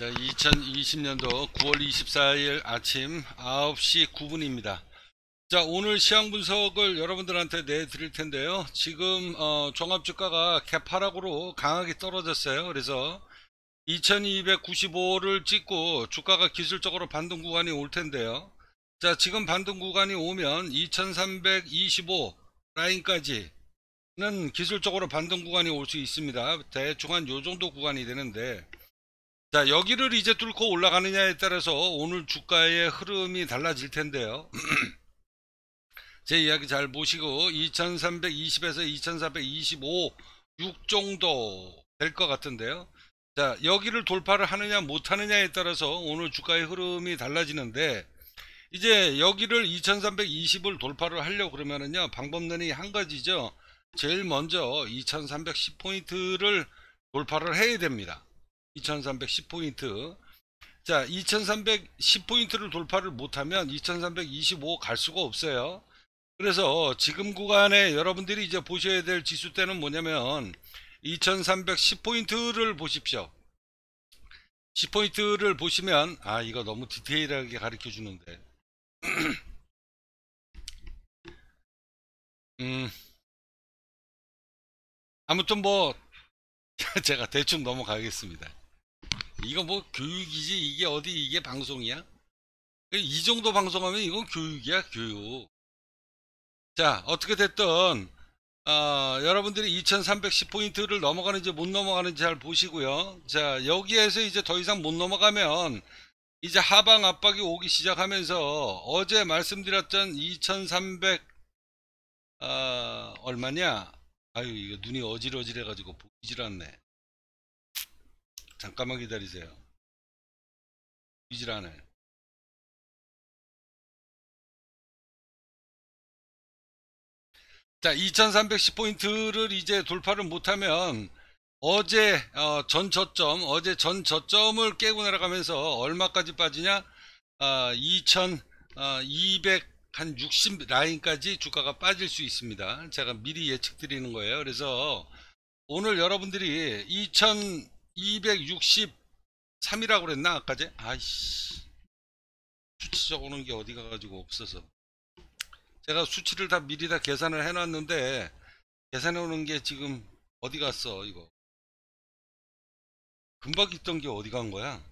자, 2020년도 9월 24일 아침 9시 9분입니다. 자, 오늘 시황 분석을 여러분들한테 내드릴 텐데요. 지금 어, 종합주가가 개파락으로 강하게 떨어졌어요. 그래서 2295를 찍고 주가가 기술적으로 반등 구간이 올 텐데요. 자, 지금 반등 구간이 오면 2325 라인까지 는 기술적으로 반등 구간이 올 수 있습니다. 대충 한 요 정도 구간이 되는데 자 여기를 이제 뚫고 올라가느냐에 따라서 오늘 주가의 흐름이 달라질 텐데요 제 이야기 잘 보시고 2320에서 2425 6 정도 될 것 같은데요 자 여기를 돌파를 하느냐 못하느냐에 따라서 오늘 주가의 흐름이 달라지는데 이제 여기를 2320을 돌파를 하려고 그러면은요 방법론이 한 가지죠 제일 먼저 2310포인트를 돌파를 해야 됩니다 2310포인트 자 2310포인트를 돌파를 못하면 2325 갈 수가 없어요 그래서 지금 구간에 여러분들이 이제 보셔야 될지수때는 뭐냐면 2310포인트를 보십시오 10포인트를 보시면 아 이거 너무 디테일하게 가르쳐 주는데 음 아무튼 뭐 제가 대충 넘어가겠습니다 이거 뭐 교육이지 이게 어디 이게 방송이야? 이 정도 방송하면 이건 교육이야 교육. 자 어떻게 됐든 어, 여러분들이 2310포인트를 넘어가는지 못 넘어가는지 잘 보시고요. 자 여기에서 이제 더 이상 못 넘어가면 이제 하방 압박이 오기 시작하면서 어제 말씀드렸던 2300 어, 얼마냐 아유 이거 눈이 어질어질해 가지고 보이질 않네 잠깐만 기다리세요. 이질하네. 자, 2310포인트를 이제 돌파를 못하면 어제 어, 전 저점, 어제 전 저점을 깨고 내려가면서 얼마까지 빠지냐? 어, 아, 2200 한 60 아, 라인까지 주가가 빠질 수 있습니다. 제가 미리 예측 드리는 거예요. 그래서 오늘 여러분들이 2000 263이라고 그랬나 아까제 아이씨 수치적 오는 게 어디가 가지고 없어서 제가 수치를 다 미리 다 계산을 해놨는데 계산해 오는 게 지금 어디 갔어 이거 금방 있던 게 어디 간 거야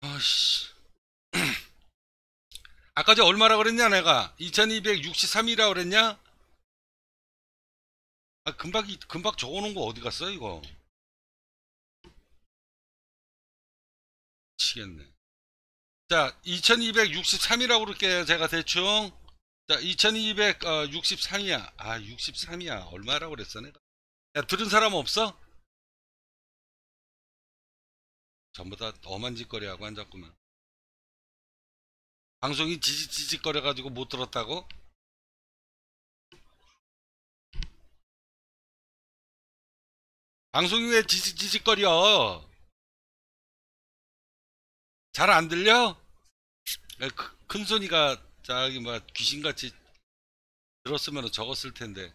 아씨 아까 저 얼마라 그랬냐 내가 2263이라 그랬냐 아 금박이 금박 적어놓은 거 어디 갔어 이거? 치겠네. 자 2263이라고 그럴게요 제가 대충 자 2263이야 어, 아 63이야 얼마라고 그랬어 내가 야 들은 사람 없어? 전부 다 엄한 짓거리 하고 앉았구만 방송이 지직지직거려 가지고 못 들었다고? 방송이 왜 지직 지직거려? 잘안 들려? 네, 큰 소니가 저기 뭐 귀신같이 들었으면 적었을 텐데.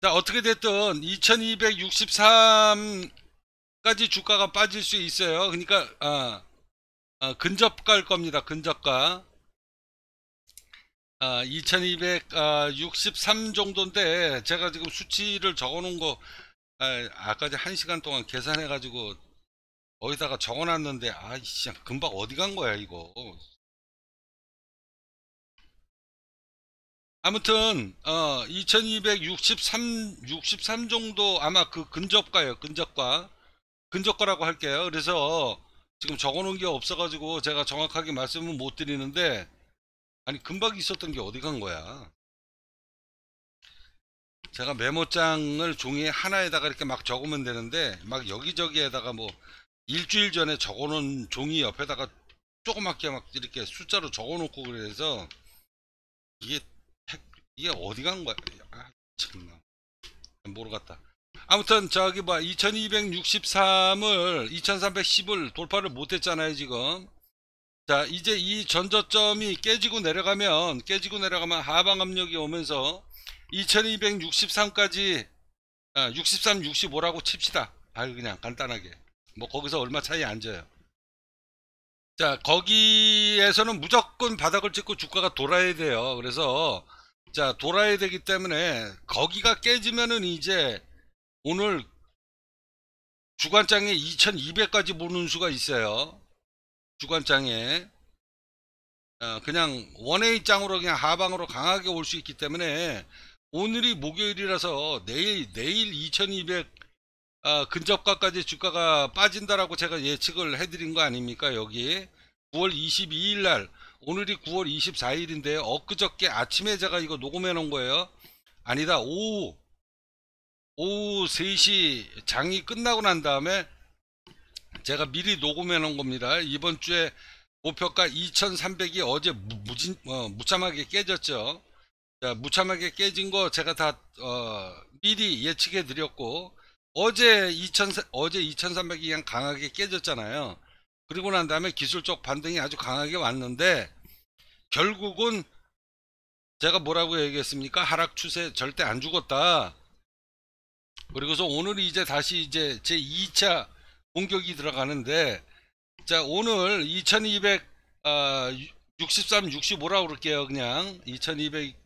자 어떻게 됐든 2,263까지 주가가 빠질 수 있어요. 그러니까 아, 어, 아 어, 근접가일 겁니다. 근접가. 아, 2263 정도인데 제가 지금 수치를 적어놓은 거 아, 아까지 한 시간 동안 계산해 가지고 어디다가 적어놨는데 아이씨 금방 어디 간 거야 이거 아무튼 어, 2263 정도 아마 그 근접가예요 근접과 근접가라고 할게요 그래서 지금 적어놓은 게 없어가지고 제가 정확하게 말씀은 못 드리는데 아니 금방 있었던 게 어디 간 거야 제가 메모장을 종이 하나에다가 이렇게 막 적으면 되는데 막 여기저기에다가 뭐 일주일 전에 적어놓은 종이 옆에다가 조그맣게 막 이렇게 숫자로 적어놓고 그래서 이게 이게 어디 간 거야? 아, 참나 모르겠다. 아무튼 저기 뭐 2263을 2310을 돌파를 못했잖아요 지금 자 이제 이 전저점이 깨지고 내려가면 깨지고 내려가면 하방 압력이 오면서 2263까지 아, 63, 65라고 칩시다. 아 그냥 간단하게. 뭐 거기서 얼마 차이 안 져요. 자 거기에서는 무조건 바닥을 찍고 주가가 돌아야 돼요. 그래서 자 돌아야 되기 때문에 거기가 깨지면은 이제 오늘 주간장에 2200까지 보는 수가 있어요. 주간장에 어, 그냥 원의이 장으로 그냥 하방으로 강하게 올 수 있기 때문에 오늘이 목요일이라서 내일 내일 2200 아, 근접가까지 주가가 빠진다라고 제가 예측을 해드린 거 아닙니까 여기 9월 22일 날 오늘이 9월 24일인데 엊그저께 아침에 제가 이거 녹음해 놓은 거예요 아니다 오후 오후 3시 장이 끝나고 난 다음에 제가 미리 녹음해 놓은 겁니다 이번 주에 목표가 2300이 어제 무, 진 어, 무참하게 깨졌죠 그 무참하게 깨진 거 제가 다 어, 미리 예측해 드렸고 어제 2000 어제 2300이 그냥 강하게 깨졌잖아요. 그리고 난 다음에 기술적 반등이 아주 강하게 왔는데 결국은 제가 뭐라고 얘기했습니까? 하락 추세 절대 안 죽었다. 그리고서 오늘 이제 다시 이제 제 2차 공격이 들어가는데 자 오늘 2263, 0 0 65라고 그럴게요 그냥 2200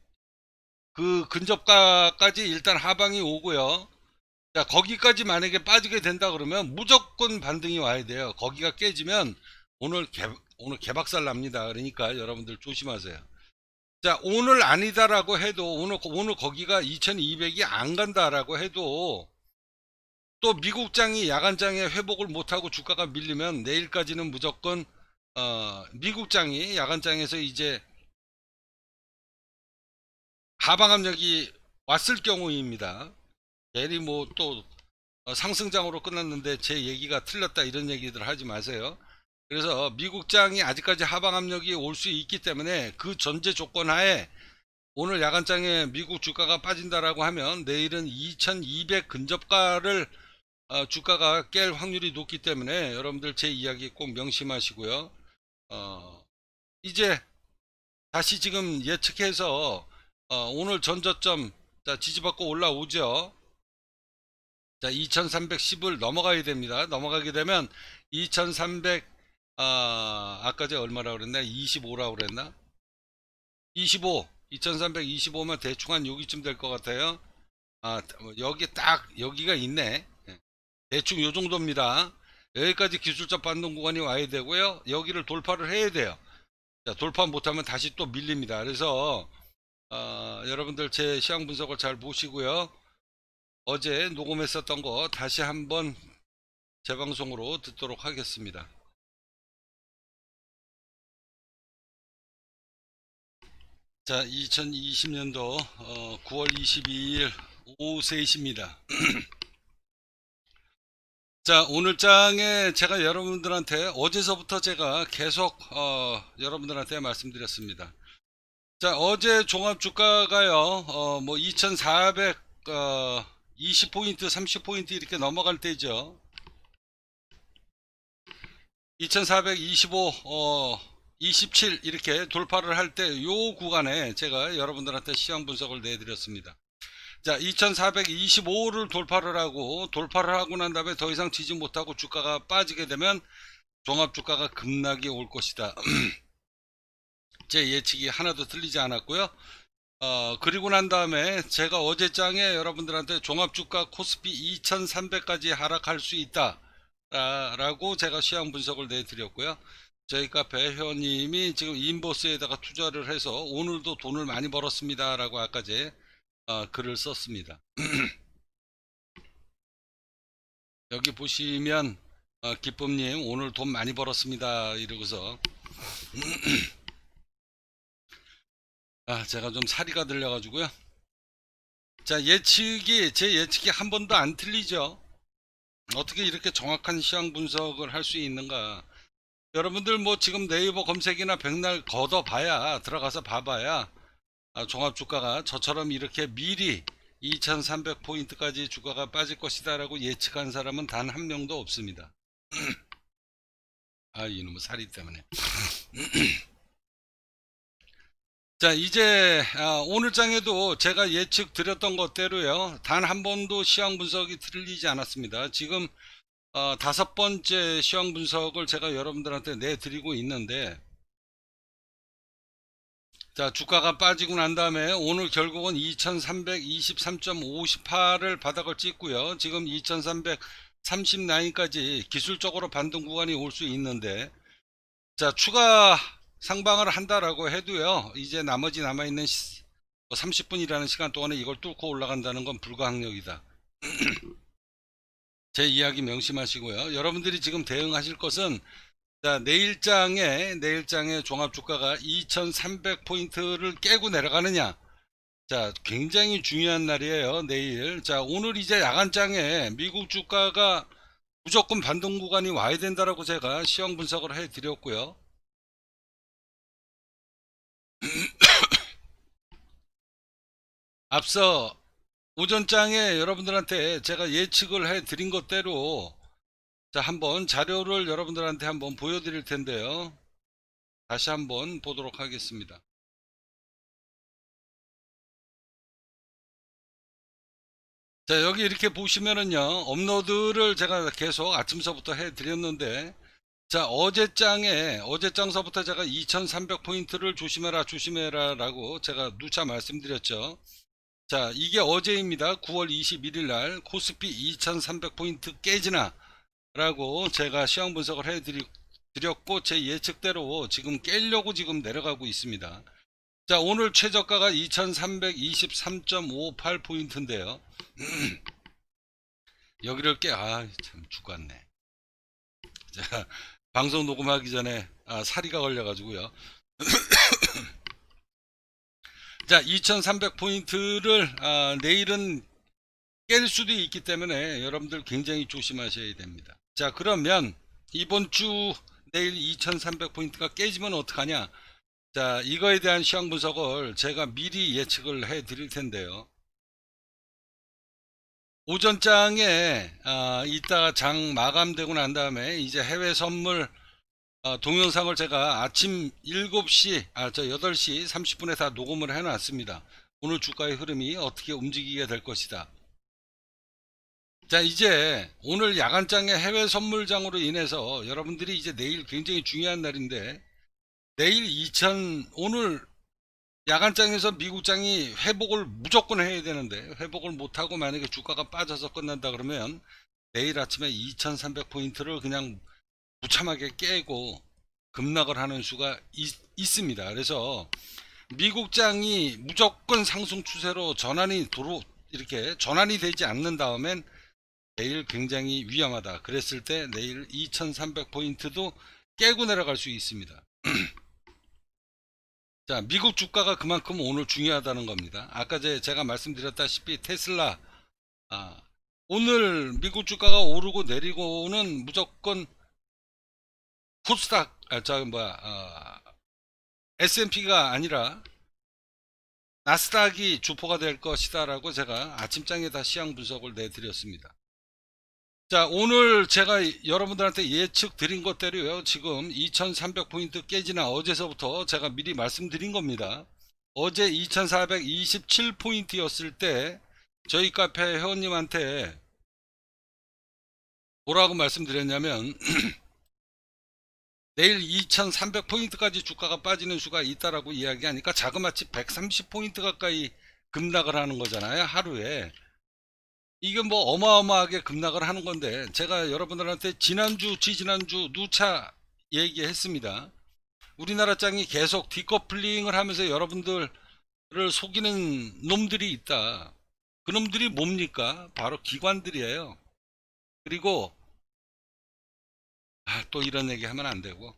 그 근접가까지 일단 하방이 오고요. 자, 거기까지 만약에 빠지게 된다 그러면 무조건 반등이 와야 돼요. 거기가 깨지면 오늘 개, 오늘 개박살 납니다. 그러니까 여러분들 조심하세요. 자, 오늘 아니다라고 해도 오늘 오늘 거기가 2200이 안 간다라고 해도 또 미국장이 야간장에 회복을 못하고 주가가 밀리면 내일까지는 무조건 어, 미국장이 야간장에서 이제 하방 압력이 왔을 경우입니다. 대리 뭐또 어, 상승장으로 끝났는데 제 얘기가 틀렸다 이런 얘기들 하지 마세요. 그래서 미국장이 아직까지 하방 압력이 올 수 있기 때문에 그 전제 조건 하에 오늘 야간장에 미국 주가가 빠진다라고 하면 내일은 2200 근접가를 어, 주가가 깰 확률이 높기 때문에 여러분들 제 이야기 꼭 명심하시고요. 어, 이제 다시 지금 예측해서 어, 오늘 전저점 자, 지지받고 올라오죠. 자, 2310을 넘어가야 됩니다. 넘어가게 되면 2300 아, 아까 제가 얼마라 그랬나? 2 5라 그랬나? 25. 2325면 대충 한 여기쯤 될 것 같아요. 아, 뭐, 여기 딱 여기가 있네. 예. 대충 요 정도입니다. 여기까지 기술적 반동 구간이 와야 되고요. 여기를 돌파를 해야 돼요. 자, 돌파 못하면 다시 또 밀립니다. 그래서 어, 여러분들 제 시황 분석을 잘 보시고요. 어제 녹음했었던 거 다시 한번 재방송으로 듣도록 하겠습니다. 자, 2020년도 어, 9월 22일 오후 3시입니다. 자, 오늘 장에 제가 여러분들한테 어제서부터 제가 계속 어, 여러분들한테 말씀드렸습니다. 자 어제 종합주가가요 어, 뭐 2400 어, 20포인트 30포인트 이렇게 넘어갈 때죠 2425 어, 27 이렇게 돌파를 할 때 요 구간에 제가 여러분들한테 시황 분석을 내드렸습니다 자 2425를 돌파를 하고 돌파를 하고 난 다음에 더 이상 지지 못하고 주가가 빠지게 되면 종합주가가 급락이 올 것이다 제 예측이 하나도 틀리지 않았고요. 어, 그리고 난 다음에 제가 어제장에 여러분들한테 종합주가 코스피 2300까지 하락할 수 있다 아, 라고 제가 시향 분석을 내드렸고요. 저희 카페 회원님이 지금 인보스에다가 투자를 해서 오늘도 돈을 많이 벌었습니다 라고 아까제 어, 글을 썼습니다 여기 보시면 어, 기쁨님 오늘 돈 많이 벌었습니다 이러고서 아, 제가 좀 사리가 들려가지고요. 자, 예측이, 제 예측이 한 번도 안 틀리죠. 어떻게 이렇게 정확한 시황 분석을 할 수 있는가. 여러분들 뭐 지금 네이버 검색이나 백날 걷어봐야, 들어가서 봐봐야, 아, 종합주가가 저처럼 이렇게 미리 2300포인트까지 주가가 빠질 것이다 라고 예측한 사람은 단 한 명도 없습니다. 아, 이놈의 사리 때문에. 자 이제 아, 오늘 장에도 제가 예측 드렸던 것대로요 단 한 번도 시황 분석이 틀리지 않았습니다 지금 어, 다섯 번째 시황 분석을 제가 여러분들한테 내드리고 있는데 자 주가가 빠지고 난 다음에 오늘 결국은 2323.58을 바닥을 찍고요 지금 2339까지 기술적으로 반등 구간이 올 수 있는데 자 추가 상방을 한다라고 해도요 이제 나머지 남아있는 30분이라는 뭐 시간 동안에 이걸 뚫고 올라간다는 건 불가항력이다 제 이야기 명심하시고요 여러분들이 지금 대응하실 것은 자 내일장에 내일장의 종합주가가 2300포인트를 깨고 내려가느냐 자 굉장히 중요한 날이에요 내일 자 오늘 이제 야간장에 미국 주가가 무조건 반등 구간이 와야 된다라고 제가 시험 분석을 해 드렸고요 앞서 오전장에 여러분들한테 제가 예측을 해 드린 것대로 자 한번 자료를 여러분들한테 한번 보여드릴 텐데요 다시 한번 보도록 하겠습니다 자 여기 이렇게 보시면은요 업로드를 제가 계속 아침서부터 해 드렸는데 자 어제장에 어제장서부터 제가 2300포인트를 조심해라 조심해라 라고 제가 누차 말씀드렸죠 자 이게 어제입니다 9월 21일 날 코스피 2300포인트 깨지나 라고 제가 시황 분석을 해드렸고 제 예측대로 지금 깰려고 지금 내려가고 있습니다 자 오늘 최저가가 2323.58 포인트인데요 여기를 깨아 참 죽었네 자 방송 녹음하기 전에 아, 사리가 걸려 가지고요 자 2300포인트를 아, 내일은 깰 수도 있기 때문에 여러분들 굉장히 조심하셔야 됩니다 자 그러면 이번 주 내일 2300포인트가 깨지면 어떡하냐 자 이거에 대한 시황 분석을 제가 미리 예측을 해 드릴 텐데요 오전장에 아, 이따가 장 마감되고 난 다음에 이제 해외 선물 어, 동영상을 제가 아침 7시, 아, 저 8시 30분에 다 녹음을 해놨습니다. 오늘 주가의 흐름이 어떻게 움직이게 될 것이다. 자, 이제 오늘 야간장의 해외 선물장으로 인해서 여러분들이 이제 내일 굉장히 중요한 날인데, 내일 2000, 오늘 야간장에서 미국장이 회복을 무조건 해야 되는데, 회복을 못하고 만약에 주가가 빠져서 끝난다 그러면 내일 아침에 2300포인트를 그냥 무참하게 깨고 급락을 하는 수가 있, 있습니다. 그래서 미국장이 무조건 상승 추세로 전환이 도로 이렇게 전환이 되지 않는 다음엔 내일 굉장히 위험하다. 그랬을 때 내일 2300포인트도 깨고 내려갈 수 있습니다. 자, 미국 주가가 그만큼 오늘 중요하다는 겁니다. 아까 제가 말씀드렸다시피 테슬라 아, 오늘 미국 주가가 오르고 내리고는 무조건 코스닥 아, 저 뭐야 어, S&P가 아니라 나스닥이 주포가 될 것이다라고 제가 아침장에다 시향 분석을 내드렸습니다. 자 오늘 제가 여러분들한테 예측 드린 것대로요 지금 2300포인트 깨지나 어제서부터 제가 미리 말씀드린 겁니다 어제 2427포인트 였을 때 저희 카페 회원님한테 뭐라고 말씀드렸냐면 내일 2300포인트까지 주가가 빠지는 수가 있다라고 이야기하니까 자그마치 130포인트 가까이 급락을 하는 거잖아요 하루에 이게 뭐 어마어마하게 급락을 하는 건데 제가 여러분들한테 지난주 지지난주 누차 얘기했습니다 우리나라 장이 계속 디커플링을 하면서 여러분들을 속이는 놈들이 있다 그놈들이 뭡니까 바로 기관들이에요 그리고 아, 또 이런 얘기 하면 안 되고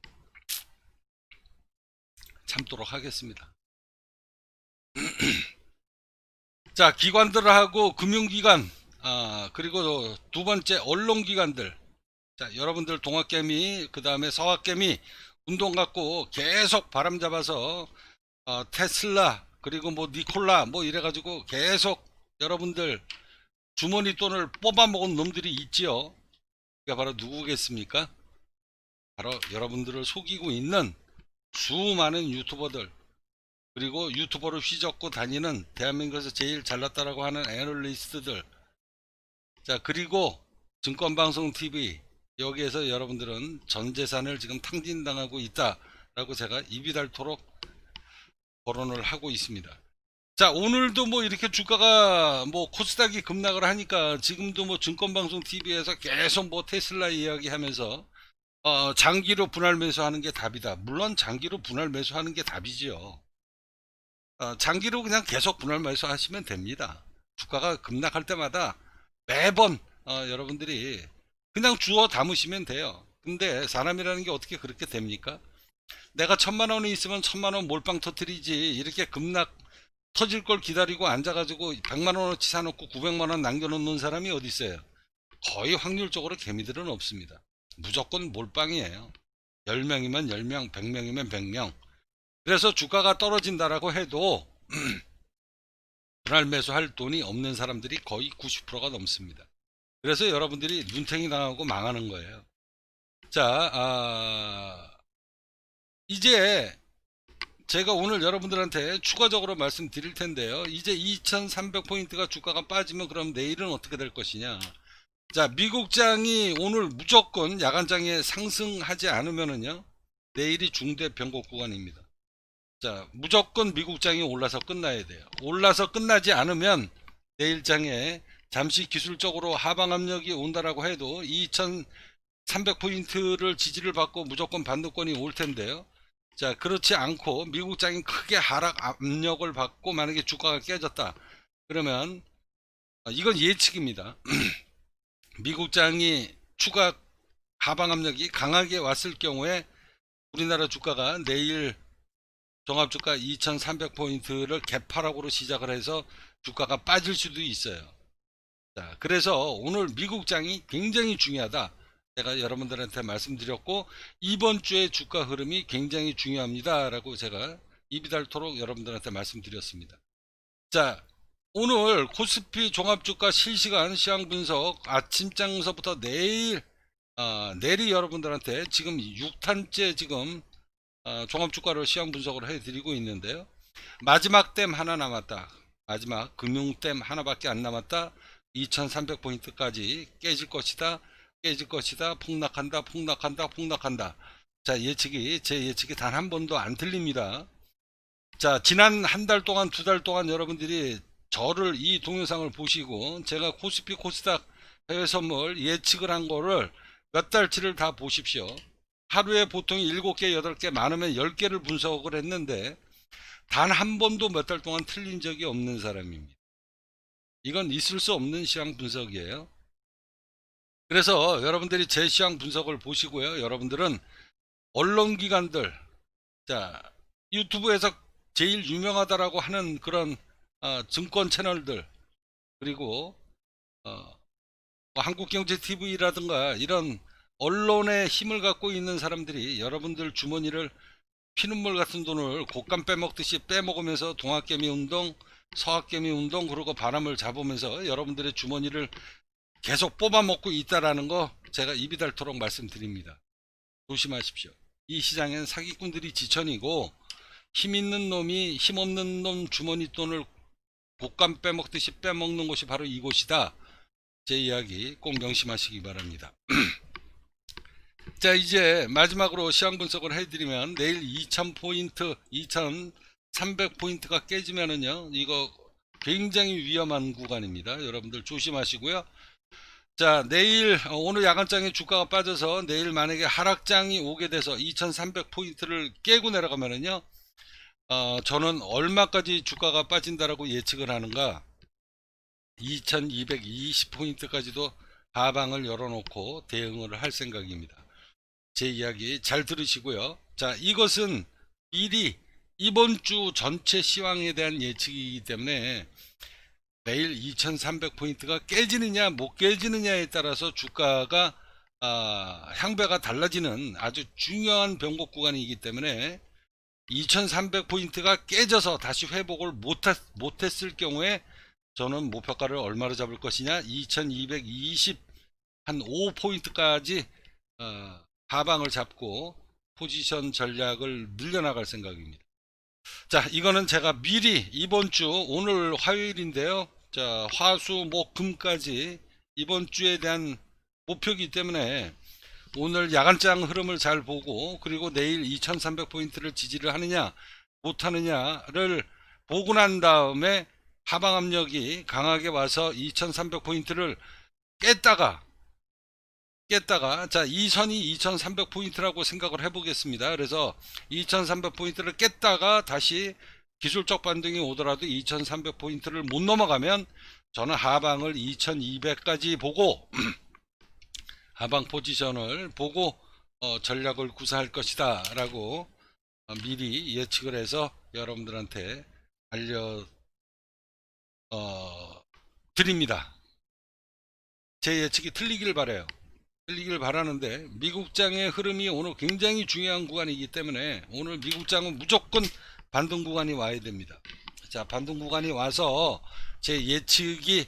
참도록 하겠습니다. 자, 기관들하고 금융기관, 아, 그리고 두 번째 언론기관들. 자, 여러분들 동학개미, 그 다음에 서학개미 운동 갖고 계속 바람 잡아서 어, 테슬라, 그리고 뭐 니콜라 뭐 이래가지고 계속 여러분들 주머니 돈을 뽑아먹은 놈들이 있지요. 그게 바로 누구겠습니까? 바로 여러분들을 속이고 있는 수많은 유튜버들 그리고 유튜버를 휘젓고 다니는 대한민국에서 제일 잘났다라고 하는 애널리스트들 자 그리고 증권방송TV 여기에서 여러분들은 전재산을 지금 탕진당하고 있다라고 제가 입이 닳도록 거론을 하고 있습니다 자 오늘도 뭐 이렇게 주가가 뭐 코스닥이 급락을 하니까 지금도 뭐 증권방송TV에서 계속 뭐 테슬라 이야기 하면서 어, 장기로 분할 매수하는 게 답이다. 물론 장기로 분할 매수하는 게 답이지요. 어, 장기로 그냥 계속 분할 매수하시면 됩니다. 주가가 급락할 때마다 매번 어, 여러분들이 그냥 주워 담으시면 돼요. 근데 사람이라는 게 어떻게 그렇게 됩니까? 내가 천만 원이 있으면 천만 원 몰빵 터트리지 이렇게 급락 터질 걸 기다리고 앉아가지고 1 0 0만 원어치 사놓고 9 0 0만원 남겨놓는 사람이 어디 있어요? 거의 확률적으로 개미들은 없습니다. 무조건 몰빵이에요. 10명이면 10명, 100명이면 100명. 그래서 주가가 떨어진다라고 해도 분할 매수할 돈이 없는 사람들이 거의 90%가 넘습니다. 그래서 여러분들이 눈탱이 당하고 망하는 거예요. 자, 아, 이제 제가 오늘 여러분들한테 추가적으로 말씀드릴 텐데요. 이제 2300포인트가 주가가 빠지면 그럼 내일은 어떻게 될 것이냐. 자, 미국장이 오늘 무조건 야간장에 상승하지 않으면은요. 내일이 중대 변곡 구간입니다. 자, 무조건 미국장이 올라서 끝나야 돼요. 올라서 끝나지 않으면 내일장에 잠시 기술적으로 하방 압력이 온다라고 해도 2300포인트를 지지를 받고 무조건 반도권이 올 텐데요. 자, 그렇지 않고 미국장이 크게 하락 압력을 받고 만약에 주가가 깨졌다. 그러면 아, 이건 예측입니다. 미국장이 추가 하방 압력이 강하게 왔을 경우에 우리나라 주가가 내일 종합주가 2300포인트를 개파락으로 시작을 해서 주가가 빠질 수도 있어요. 자, 그래서 오늘 미국장이 굉장히 중요하다. 제가 여러분들한테 말씀드렸고 이번 주에 주가 흐름이 굉장히 중요합니다. 라고 제가 입이 닳도록 여러분들한테 말씀드렸습니다. 자, 오늘 코스피 종합주가 실시간 시황 분석 아침장서부터 내일 어, 내리 여러분들한테 지금 6탄째 지금 어, 종합주가를 시황 분석을 해드리고 있는데요. 마지막 댐 하나 남았다. 마지막 금융댐 하나밖에 안 남았다. 2300포인트까지 깨질 것이다. 깨질 것이다. 폭락한다. 폭락한다. 폭락한다. 자 예측이 제 예측이 단 한 번도 안 틀립니다. 자 지난 한 달 동안 두 달 동안 여러분들이 저를 이 동영상을 보시고 제가 코스피 코스닥 해외 선물 예측을 한 거를 몇 달치를 다 보십시오. 하루에 보통 7개, 8개, 많으면 10개를 분석을 했는데 단 한 번도 몇 달 동안 틀린 적이 없는 사람입니다. 이건 있을 수 없는 시황 분석이에요. 그래서 여러분들이 제 시황 분석을 보시고요. 여러분들은 언론기관들, 자, 유튜브에서 제일 유명하다라고 하는 그런 어, 증권 채널들 그리고 어, 뭐 한국경제TV라든가 이런 언론의 힘을 갖고 있는 사람들이 여러분들 주머니를 피눈물 같은 돈을 곶감 빼먹듯이 빼먹으면서 동학개미 운동 서학개미 운동 그리고 바람을 잡으면서 여러분들의 주머니를 계속 뽑아먹고 있다라는 거 제가 입이 닳도록 말씀드립니다 조심하십시오 이 시장엔 사기꾼들이 지천이고 힘 있는 놈이 힘없는 놈 주머니 돈을 곶감 빼먹듯이 빼먹는 곳이 바로 이곳이다. 제 이야기 꼭 명심하시기 바랍니다. 자 이제 마지막으로 시황 분석을 해드리면 내일 2000포인트 2300포인트가 깨지면은요 이거 굉장히 위험한 구간입니다 여러분들 조심하시고요 자 내일 어, 오늘 야간장에 주가가 빠져서 내일 만약에 하락장이 오게 돼서 2300포인트를 깨고 내려가면은요 어, 저는 얼마까지 주가가 빠진다라고 예측을 하는가 2220포인트까지도 하방을 열어놓고 대응을 할 생각입니다 제 이야기 잘 들으시고요 자 이것은 미리 이번 주 전체 시황에 대한 예측이기 때문에 매일 2300포인트가 깨지느냐 못 깨지느냐에 따라서 주가가 아, 향배가 달라지는 아주 중요한 변곡 구간이기 때문에 2300포인트가 깨져서 다시 회복을 못했을 경우에 저는 목표가를 얼마로 잡을 것이냐 2220 한 5포인트까지 어, 하방을 잡고 포지션 전략을 늘려나갈 생각입니다 자 이거는 제가 미리 이번 주 오늘 화요일인데요 자 화수 목금까지 이번 주에 대한 목표기 이 때문에 오늘 야간장 흐름을 잘 보고 그리고 내일 2300포인트를 지지를 하느냐 못하느냐를 보고 난 다음에 하방 압력이 강하게 와서 2300포인트를 깼다가 깼다가 자이 선이 2300포인트라고 생각을 해보겠습니다 그래서 2300포인트를 깼다가 다시 기술적 반등이 오더라도 2300포인트를 못 넘어가면 저는 하방을 2200까지 보고 하방 포지션을 보고 어, 전략을 구사할 것이다 라고 어, 미리 예측을 해서 여러분들한테 알려 어, 드립니다 제 예측이 틀리길 바래요 틀리길 바라는데 미국장의 흐름이 오늘 굉장히 중요한 구간이기 때문에 오늘 미국장은 무조건 반등 구간이 와야 됩니다 자 반등 구간이 와서 제 예측이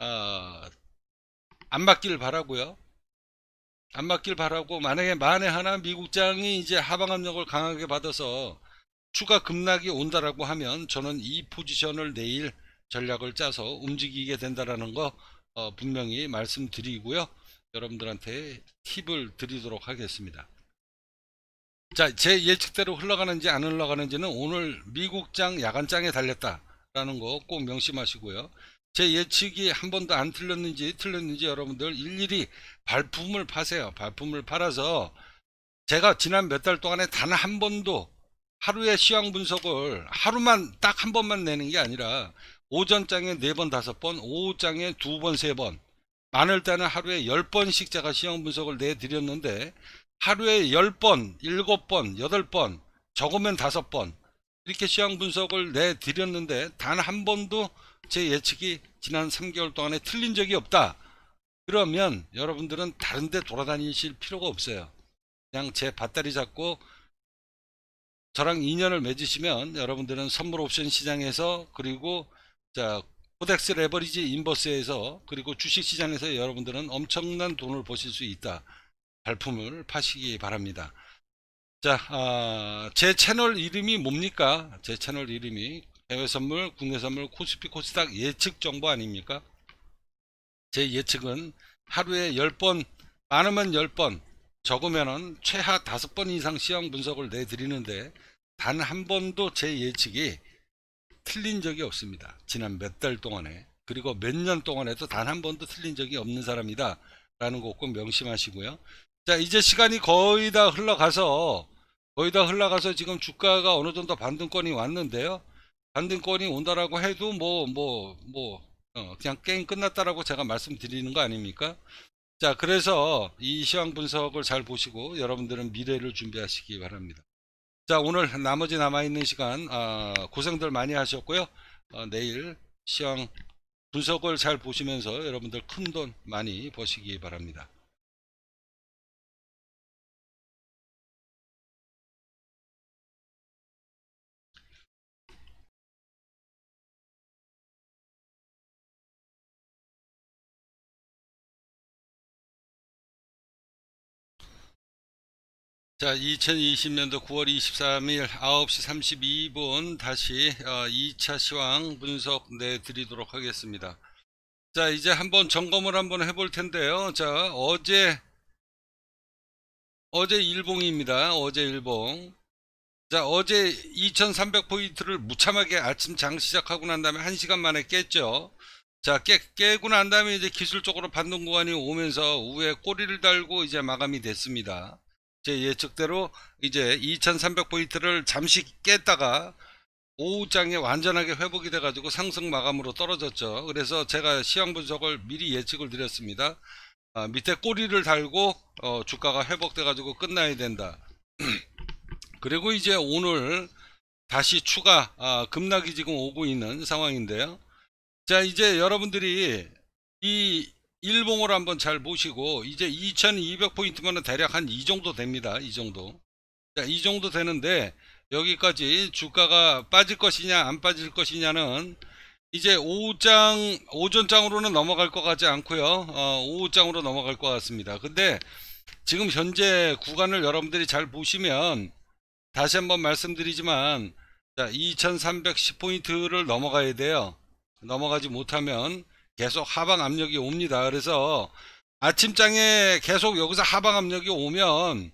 어, 안 맞기를 바라고요 안 맞길 바라고 만약에 만에 하나 미국장이 이제 하방 압력을 강하게 받아서 추가 급락이 온다라고 하면 저는 이 포지션을 내일 전략을 짜서 움직이게 된다라는 거 어, 분명히 말씀드리고요. 여러분들한테 팁을 드리도록 하겠습니다. 자, 제 예측대로 흘러가는지 안 흘러가는지는 오늘 미국장 야간장에 달렸다라는 거 꼭 명심하시고요. 제 예측이 한 번도 안 틀렸는지 틀렸는지 여러분들 일일이 발품을 파세요. 발품을 팔아서 제가 지난 몇 달 동안에 단 한 번도 하루에 시황 분석을 하루만 딱 한 번만 내는 게 아니라 오전장에 네 번 다섯 번 오후장에 두 번 세번 많을 때는 하루에 열번씩 제가 시황 분석을 내드렸는데 하루에 열번 일곱 번 여덟 번 적으면 다섯 번 이렇게 시황 분석을 내드렸는데 단 한 번도 제 예측이 지난 3개월 동안에 틀린 적이 없다. 그러면 여러분들은 다른데 돌아다니실 필요가 없어요. 그냥 제 밭다리 잡고 저랑 인연을 맺으시면 여러분들은 선물 옵션 시장에서 그리고 자 코덱스 레버리지 인버스에서 그리고 주식 시장에서 여러분들은 엄청난 돈을 보실 수 있다. 발품을 파시기 바랍니다. 자, 아, 제 채널 이름이 뭡니까? 제 채널 이름이 해외 선물, 국내 선물, 코스피, 코스닥 예측 정보 아닙니까? 제 예측은 하루에 10번, 많으면 10번, 적으면 최하 5번 이상 시황 분석을 내드리는데 단 한 번도 제 예측이 틀린 적이 없습니다. 지난 몇 달 동안에 그리고 몇 년 동안에도 단 한 번도 틀린 적이 없는 사람이다 라는 것 꼭 명심하시고요. 자 이제 시간이 거의 다 흘러가서 거의 다 흘러가서 지금 주가가 어느 정도 반등권이 왔는데요. 반등권이 온다라고 해도 뭐 뭐뭐 뭐, 뭐, 어, 그냥 게임 끝났다라고 제가 말씀드리는 거 아닙니까? 자 그래서 이 시황 분석을 잘 보시고 여러분들은 미래를 준비하시기 바랍니다. 자 오늘 나머지 남아있는 시간 어, 고생들 많이 하셨고요. 어, 내일 시황 분석을 잘 보시면서 여러분들 큰 돈 많이 버시기 바랍니다. 자 2020년도 9월 23일 9시 32분 다시 2차 어, 시황 분석 내드리도록 하겠습니다 자 이제 한번 점검을 한번 해볼 텐데요 자 어제 어제 일봉입니다 어제 일봉 자 어제 2300포인트를 무참하게 아침 장 시작하고 난 다음에 1시간 만에 깼죠 자 깨, 깨고 난 다음에 이제 기술적으로 반등 구간이 오면서 우에 꼬리를 달고 이제 마감이 됐습니다 제 예측대로 이제 2300포인트를 잠시 깼다가 오후장에 완전하게 회복이 돼 가지고 상승 마감으로 떨어졌죠 그래서 제가 시황 분석을 미리 예측을 드렸습니다 아, 밑에 꼬리를 달고 어, 주가가 회복돼 가지고 끝나야 된다 그리고 이제 오늘 다시 추가 아, 급락이 지금 오고 있는 상황인데요 자 이제 여러분들이 이 일봉으로 한번 잘 보시고 이제 2200포인트면은 대략 한 이 정도 됩니다. 이 정도. 자, 이 정도 되는데 여기까지 주가가 빠질 것이냐 안 빠질 것이냐는 이제 오후장 오전장으로는 넘어갈 것 같지 않고요. 어, 오후장으로 넘어갈 것 같습니다. 근데 지금 현재 구간을 여러분들이 잘 보시면 다시 한번 말씀드리지만 자, 2310포인트를 넘어가야 돼요. 넘어가지 못하면 계속 하방 압력이 옵니다. 그래서 아침장에 계속 여기서 하방 압력이 오면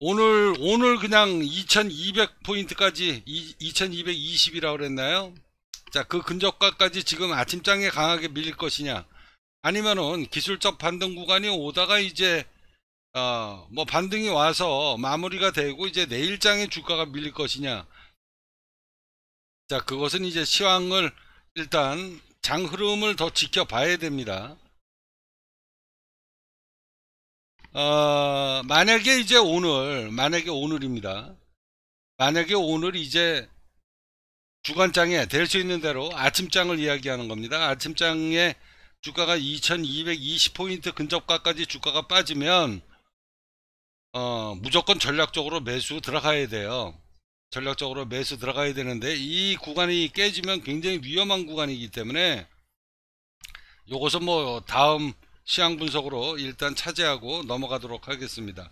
오늘 오늘 그냥 2200 포인트까지 2220이라고 그랬나요? 자, 그 근접가까지 지금 아침장에 강하게 밀릴 것이냐? 아니면은 기술적 반등 구간이 오다가 이제 어, 뭐 반등이 와서 마무리가 되고 이제 내일장에 주가가 밀릴 것이냐 자 그것은 이제 시황을 일단 장 흐름을 더 지켜봐야 됩니다. 어, 만약에 이제 오늘, 만약에 오늘입니다. 만약에 오늘 이제 주간장에 될 수 있는 대로 아침장을 이야기하는 겁니다. 아침장에 주가가 2220포인트 근접가까지 주가가 빠지면 어, 무조건 전략적으로 매수 들어가야 돼요. 전략적으로 매수 들어가야 되는데 이 구간이 깨지면 굉장히 위험한 구간이기 때문에 요것은 뭐 다음 시향 분석으로 일단 차지하고 넘어가도록 하겠습니다.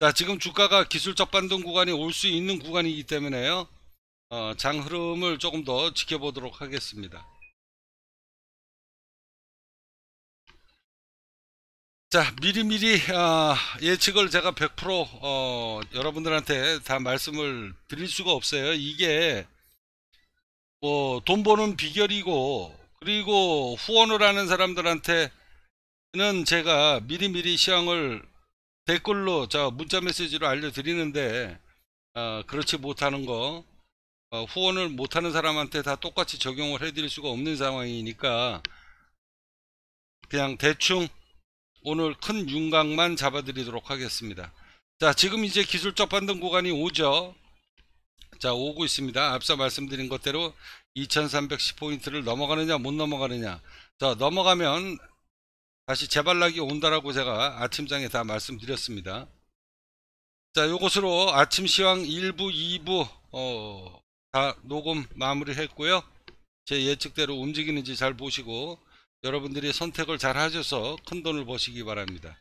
자 지금 주가가 기술적 반등 구간이 올 수 있는 구간이기 때문에요. 어, 장 흐름을 조금 더 지켜보도록 하겠습니다. 자 미리미리 어, 예측을 제가 100% 어, 여러분들한테 다 말씀을 드릴 수가 없어요 이게 뭐돈 버는 비결이고 그리고 후원을 하는 사람들한테는 제가 미리미리 시황을 댓글로 자 문자 메시지로 알려드리는데 어, 그렇지 못하는 거 어, 후원을 못하는 사람한테 다 똑같이 적용을 해드릴 수가 없는 상황이니까 그냥 대충 오늘 큰 윤곽만 잡아드리도록 하겠습니다. 자 지금 이제 기술적 반등 구간이 오죠. 자 오고 있습니다. 앞서 말씀드린 것대로 2310포인트를 넘어가느냐 못 넘어가느냐 자 넘어가면 다시 재발락이 온다라고 제가 아침장에 다 말씀드렸습니다. 자 요것으로 아침 시황 1부 2부 어, 다 녹음 마무리 했고요. 제 예측대로 움직이는지 잘 보시고 여러분들이 선택을 잘 하셔서 큰돈을 보시기 바랍니다.